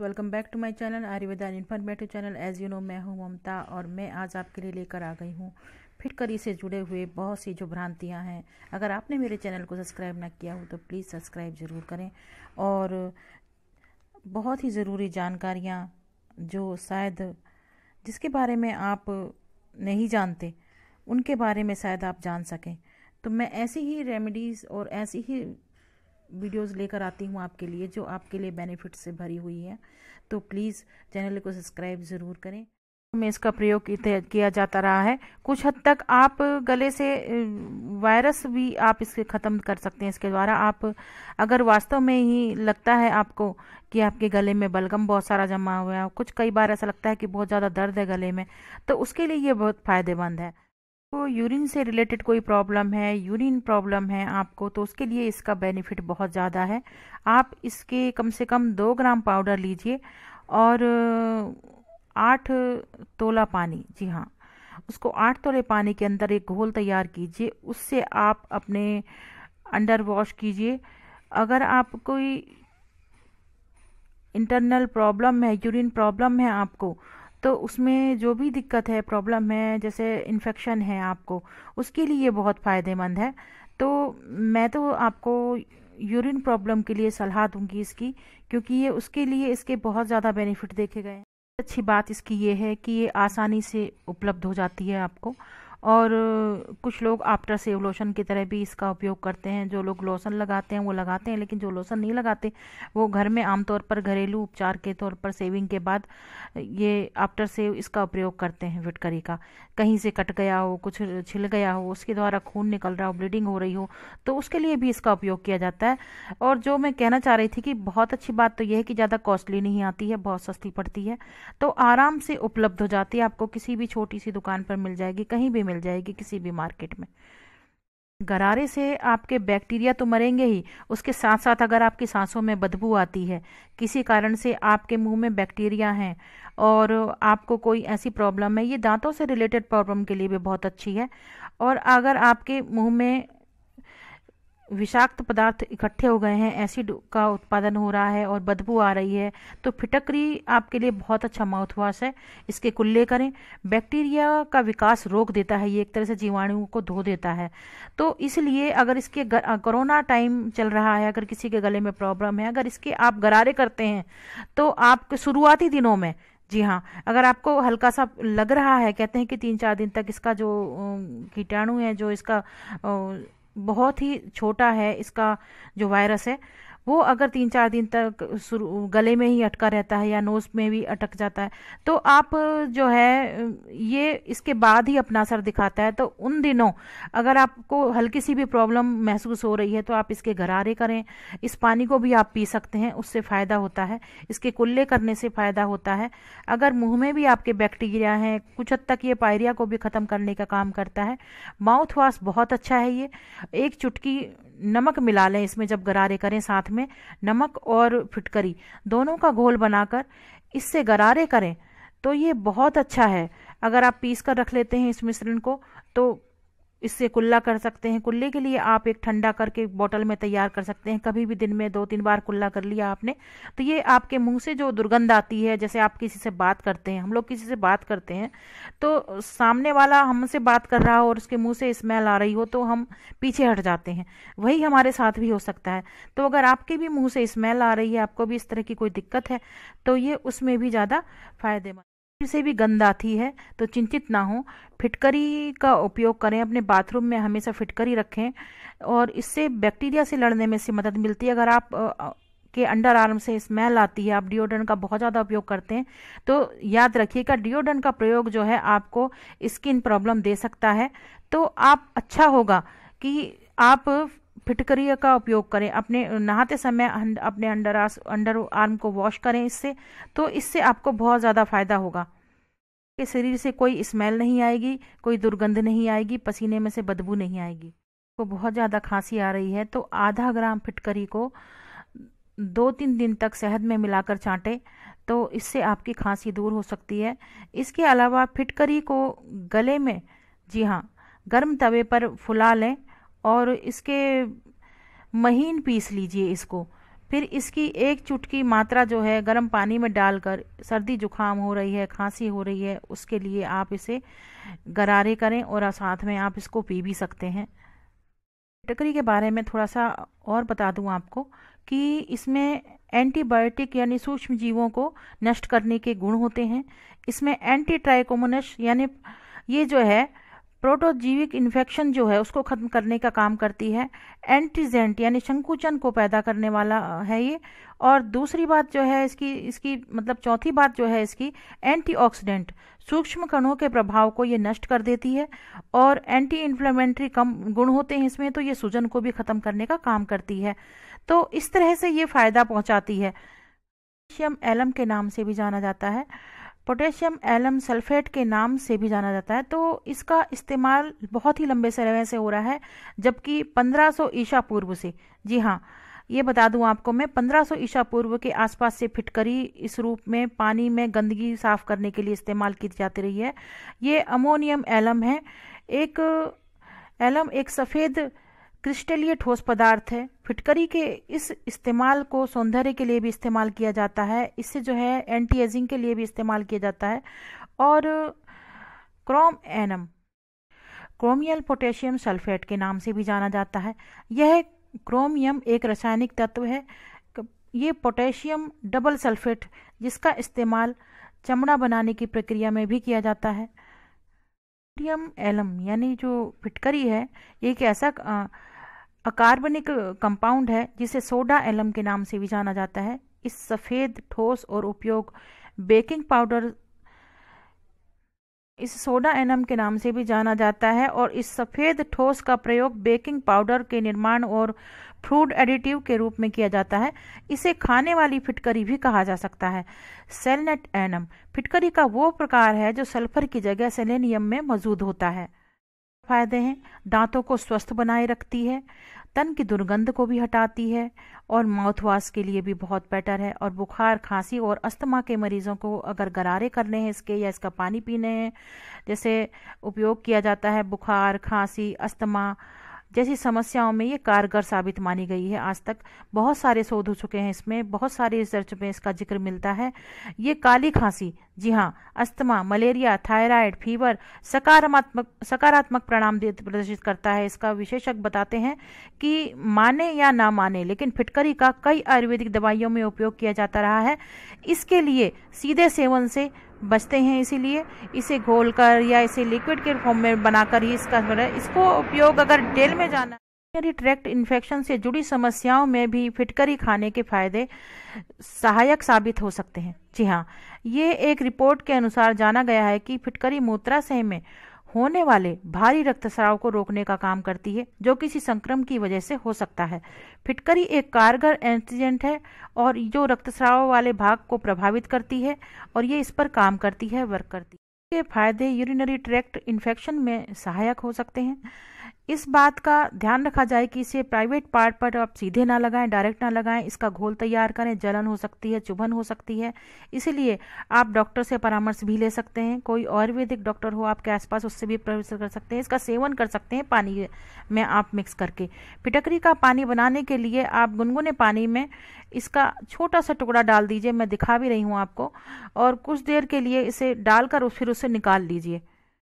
welcome back to my channel Ayurveda informative channel as you know मैं हूँ ममता और मैं आज आपके लिए लेकर आ गई हूँ फिटकरी से जुड़े हुए बहुत सी जो भ्रांतियाँ हैं अगर आपने मेरे चैनल को सब्सक्राइब ना किया हो तो प्लीज़ सब्सक्राइब ज़रूर करें और बहुत ही ज़रूरी जानकारियाँ जो शायद जिसके बारे में आप नहीं जानते उनके बारे में शायद आप जान सकें तो मैं ऐसी ही रेमेडीज़ और ऐसी ही वीडियोस लेकर आती हूँ आपके लिए जो आपके लिए बेनिफिट से भरी हुई है तो प्लीज़ चैनल को सब्सक्राइब ज़रूर करें में इसका प्रयोग किया जाता रहा है कुछ हद तक आप गले से वायरस भी आप इसके ख़त्म कर सकते हैं इसके द्वारा आप अगर वास्तव में ही लगता है आपको कि आपके गले में बलगम बहुत सारा जमा हुआ है कुछ कई बार ऐसा लगता है कि बहुत ज़्यादा दर्द है गले में तो उसके लिए ये बहुत फ़ायदेमंद है तो यूरिन से रिलेटेड कोई प्रॉब्लम है यूरिन प्रॉब्लम है आपको तो उसके लिए इसका बेनिफिट बहुत ज़्यादा है आप इसके कम से कम दो ग्राम पाउडर लीजिए और आठ तोला पानी जी हाँ उसको आठ तोले पानी के अंदर एक घोल तैयार कीजिए उससे आप अपने अंडर वॉश कीजिए अगर आप कोई इंटरनल प्रॉब्लम है यूरिन प्रॉब्लम है आपको तो उसमें जो भी दिक्कत है प्रॉब्लम है जैसे इन्फेक्शन है आपको उसके लिए ये बहुत फ़ायदेमंद है तो मैं तो आपको यूरिन प्रॉब्लम के लिए सलाह दूंगी इसकी क्योंकि ये उसके लिए इसके बहुत ज़्यादा बेनिफिट देखे गए हैं अच्छी बात इसकी ये है कि ये आसानी से उपलब्ध हो जाती है आपको और कुछ लोग आफ्टर सेव लोशन की तरह भी इसका उपयोग करते हैं जो लोग लोशन लगाते हैं वो लगाते हैं लेकिन जो लोशन नहीं लगाते वो घर में आमतौर पर घरेलू उपचार के तौर पर सेविंग के बाद ये आफ्टर सेव इसका उपयोग करते हैं विटकरी का कहीं से कट गया हो कुछ छिल गया हो उसके द्वारा खून निकल रहा हो ब्लीडिंग हो रही हो तो उसके लिए भी इसका उपयोग किया जाता है और जो मैं कहना चाह रही थी कि बहुत अच्छी बात तो यह है कि ज़्यादा कॉस्टली नहीं आती है बहुत सस्ती पड़ती है तो आराम से उपलब्ध हो जाती है आपको किसी भी छोटी सी दुकान पर मिल जाएगी कहीं भी मिल जाएगी किसी भी मार्केट में गरारे से आपके बैक्टीरिया तो मरेंगे ही उसके साथ साथ अगर आपकी सांसों में बदबू आती है किसी कारण से आपके मुंह में बैक्टीरिया हैं और आपको कोई ऐसी प्रॉब्लम है ये दांतों से रिलेटेड प्रॉब्लम के लिए भी बहुत अच्छी है और अगर आपके मुंह में विषाक्त पदार्थ इकट्ठे हो गए हैं एसिड का उत्पादन हो रहा है और बदबू आ रही है तो फिटकरी आपके लिए बहुत अच्छा माउथ वॉश है इसके कुल्ले करें बैक्टीरिया का विकास रोक देता है ये एक तरह से जीवाणुओं को धो देता है तो इसलिए अगर इसके कोरोना टाइम चल रहा है अगर किसी के गले में प्रॉब्लम है अगर इसके आप गरारे करते हैं तो आप शुरुआती दिनों में जी हाँ अगर आपको हल्का सा लग रहा है कहते हैं कि तीन चार दिन तक इसका जो कीटाणु है जो इसका बहुत ही छोटा है इसका जो वायरस है वो अगर तीन चार दिन तक शुरू गले में ही अटका रहता है या नोज में भी अटक जाता है तो आप जो है ये इसके बाद ही अपना असर दिखाता है तो उन दिनों अगर आपको हल्की सी भी प्रॉब्लम महसूस हो रही है तो आप इसके गरारे करें इस पानी को भी आप पी सकते हैं उससे फ़ायदा होता है इसके कुल्ले करने से फ़ायदा होता है अगर मुंह में भी आपके बैक्टीरिया हैं कुछ हद तक ये पायरिया को भी ख़त्म करने का काम करता है माउथ वॉश बहुत अच्छा है ये एक चुटकी नमक मिला लें इसमें जब गरारे करें साथ में में नमक और फिटकरी दोनों का घोल बनाकर इससे गरारे करें तो ये बहुत अच्छा है अगर आप पीस कर रख लेते हैं इस मिश्रण को तो इससे कुल्ला कर सकते हैं कुल्ले के लिए आप एक ठंडा करके बोतल में तैयार कर सकते हैं कभी भी दिन में दो तीन बार कुल्ला कर लिया आपने तो ये आपके मुंह से जो दुर्गंध आती है जैसे आप किसी से बात करते हैं हम लोग किसी से बात करते हैं तो सामने वाला हमसे बात कर रहा हो और उसके मुंह से स्मेल आ रही हो तो हम पीछे हट जाते हैं वही हमारे साथ भी हो सकता है तो अगर आपके भी मुंह से स्मेल आ रही है आपको भी इस तरह की कोई दिक्कत है तो ये उसमें भी ज़्यादा फायदेमंद से भी गंद आती है तो चिंतित ना हो फिटकरी का उपयोग करें अपने बाथरूम में हमेशा फिटकरी रखें और इससे बैक्टीरिया से लड़ने में से मदद मिलती है अगर आप के अंडर आर्म से स्मेल आती है आप डिओडन का बहुत ज़्यादा उपयोग करते हैं तो याद रखिएगा डिओडन का प्रयोग जो है आपको स्किन प्रॉब्लम दे सकता है तो आप अच्छा होगा कि आप फिटकरिया का उपयोग करें अपने नहाते समय अपने अंडर आस, अंडर आर्म को वॉश करें इससे तो इससे आपको बहुत ज़्यादा फायदा होगा के शरीर से कोई स्मेल नहीं आएगी कोई दुर्गंध नहीं आएगी पसीने में से बदबू नहीं आएगी को बहुत ज़्यादा खांसी आ रही है तो आधा ग्राम फिटकरी को दो तीन दिन तक शहद में मिलाकर चाटें तो इससे आपकी खांसी दूर हो सकती है इसके अलावा फिटकरी को गले में जी हाँ गर्म तवे पर फुला लें और इसके महीन पीस लीजिए इसको फिर इसकी एक चुटकी मात्रा जो है गर्म पानी में डालकर सर्दी जुकाम हो रही है खांसी हो रही है उसके लिए आप इसे गरारे करें और साथ में आप इसको पी भी सकते हैं टकरी के बारे में थोड़ा सा और बता दूं आपको कि इसमें एंटीबायोटिक यानी सूक्ष्म जीवों को नष्ट करने के गुण होते हैं इसमें एंटी ट्राइकोमोनस यानी ये जो है प्रोटोजीविक इन्फेक्शन जो है उसको खत्म करने का काम करती है एंटीजेंट यानी संकुचन को पैदा करने वाला है ये और दूसरी बात जो है इसकी इसकी मतलब चौथी बात जो है इसकी एंटीऑक्सीडेंट सूक्ष्म कणों के प्रभाव को ये नष्ट कर देती है और एंटी इन्फ्लेमेंट्री कम गुण होते हैं इसमें तो ये सूजन को भी खत्म करने का काम करती है तो इस तरह से ये फायदा पहुंचाती है एलम के नाम से भी जाना जाता है पोटेशियम एलम सल्फेट के नाम से भी जाना जाता है तो इसका इस्तेमाल बहुत ही लंबे समय से हो रहा है जबकि 1500 ईसा पूर्व से जी हाँ ये बता दूं आपको मैं 1500 ईसा पूर्व के आसपास से फिटकरी इस रूप में पानी में गंदगी साफ करने के लिए इस्तेमाल की जाती रही है ये अमोनियम एलम है एक एलम एक सफ़ेद क्रिस्टलीय ठोस पदार्थ है फिटकरी के इस इस्तेमाल को सौंदर्य के लिए भी इस्तेमाल किया जाता है इससे जो है एंटी एजिंग के लिए भी इस्तेमाल किया जाता है और क्रोम एनम क्रोमियल पोटेशियम सल्फेट के नाम से भी जाना जाता है यह क्रोमियम एक रासायनिक तत्व है ये पोटेशियम डबल सल्फेट जिसका इस्तेमाल चमड़ा बनाने की प्रक्रिया में भी किया जाता है एलम यानी जो फिटकरी है एक ऐसा अकार्बनिक कंपाउंड है जिसे सोडा एलम के नाम से भी जाना जाता है इस सफ़ेद ठोस और उपयोग बेकिंग पाउडर इस सोडा एनम के नाम से भी जाना जाता है और इस सफ़ेद ठोस का प्रयोग बेकिंग पाउडर के निर्माण और फ्रूड एडिटिव के रूप में किया जाता है इसे खाने वाली फिटकरी भी कहा जा सकता है सेलनेट एनम फिटकरी का वो प्रकार है जो सल्फर की जगह सेलेनियम में मौजूद होता है फायदे हैं दांतों को स्वस्थ बनाए रखती है तन की दुर्गंध को भी हटाती है और माउथवाश के लिए भी बहुत बेटर है और बुखार खांसी और अस्थमा के मरीजों को अगर गरारे करने हैं इसके या इसका पानी पीने हैं जैसे उपयोग किया जाता है बुखार खांसी अस्थमा जैसी समस्याओं में ये कारगर साबित मानी गई है आज तक बहुत सारे शोध हो चुके हैं इसमें बहुत सारी रिसर्च में इसका जिक्र मिलता है ये काली खांसी जी हाँ अस्थमा मलेरिया थायराइड फीवर सकारात्मक सकारात्मक परिणाम प्रदर्शित करता है इसका विशेषज्ञ बताते हैं कि माने या ना माने लेकिन फिटकरी का कई आयुर्वेदिक दवाइयों में उपयोग किया जाता रहा है इसके लिए सीधे सेवन से बचते हैं इसीलिए इसे घोलकर या इसे लिक्विड के फॉर्म में बनाकर ही इसका मतलब इसको उपयोग अगर डेल में जाना यूरिनरी ट्रैक्ट इन्फेक्शन से जुड़ी समस्याओं में भी फिटकरी खाने के फायदे सहायक साबित हो सकते हैं जी हाँ ये एक रिपोर्ट के अनुसार जाना गया है कि फिटकरी मूत्राशय में होने वाले भारी रक्तस्राव को रोकने का काम करती है जो किसी संक्रमण की वजह से हो सकता है फिटकरी एक कारगर एंटीजेंट है और जो रक्तस्राव वाले भाग को प्रभावित करती है और ये इस पर काम करती है वर्क करती है के फायदे यूरिनरी ट्रैक्ट इन्फेक्शन में सहायक हो सकते हैं इस बात का ध्यान रखा जाए कि इसे प्राइवेट पार्ट पर आप सीधे ना लगाएं डायरेक्ट ना लगाएं इसका घोल तैयार करें जलन हो सकती है चुभन हो सकती है इसीलिए आप डॉक्टर से परामर्श भी ले सकते हैं कोई आयुर्वेदिक डॉक्टर हो आपके आसपास उससे भी प्रवेश कर सकते हैं इसका सेवन कर सकते हैं पानी में आप मिक्स करके पिटकरी का पानी बनाने के लिए आप गुनगुने पानी में इसका छोटा सा टुकड़ा डाल दीजिए मैं दिखा भी रही हूँ आपको और कुछ देर के लिए इसे डालकर फिर उसे निकाल लीजिए